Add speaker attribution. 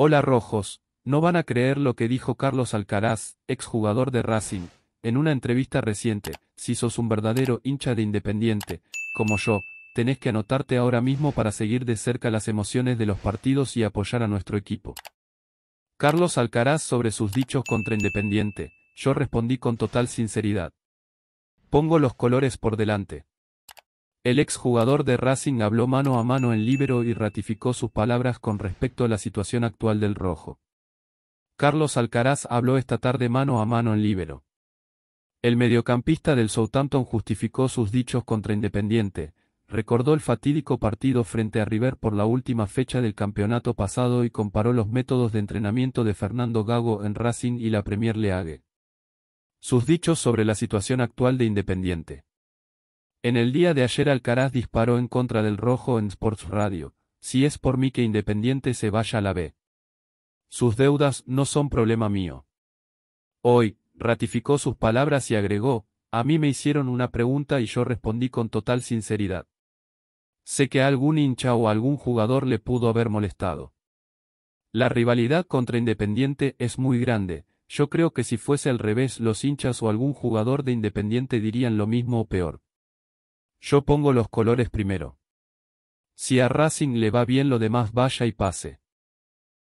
Speaker 1: Hola Rojos, no van a creer lo que dijo Carlos Alcaraz, exjugador de Racing, en una entrevista reciente, si sos un verdadero hincha de Independiente, como yo, tenés que anotarte ahora mismo para seguir de cerca las emociones de los partidos y apoyar a nuestro equipo. Carlos Alcaraz sobre sus dichos contra Independiente, yo respondí con total sinceridad. Pongo los colores por delante. El exjugador de Racing habló mano a mano en Libero y ratificó sus palabras con respecto a la situación actual del rojo. Carlos Alcaraz habló esta tarde mano a mano en Líbero. El mediocampista del Southampton justificó sus dichos contra Independiente, recordó el fatídico partido frente a River por la última fecha del campeonato pasado y comparó los métodos de entrenamiento de Fernando Gago en Racing y la Premier League. Sus dichos sobre la situación actual de Independiente. En el día de ayer Alcaraz disparó en contra del rojo en Sports Radio, si es por mí que Independiente se vaya a la B. Sus deudas no son problema mío. Hoy, ratificó sus palabras y agregó, a mí me hicieron una pregunta y yo respondí con total sinceridad. Sé que a algún hincha o algún jugador le pudo haber molestado. La rivalidad contra Independiente es muy grande, yo creo que si fuese al revés los hinchas o algún jugador de Independiente dirían lo mismo o peor. Yo pongo los colores primero. Si a Racing le va bien lo demás vaya y pase.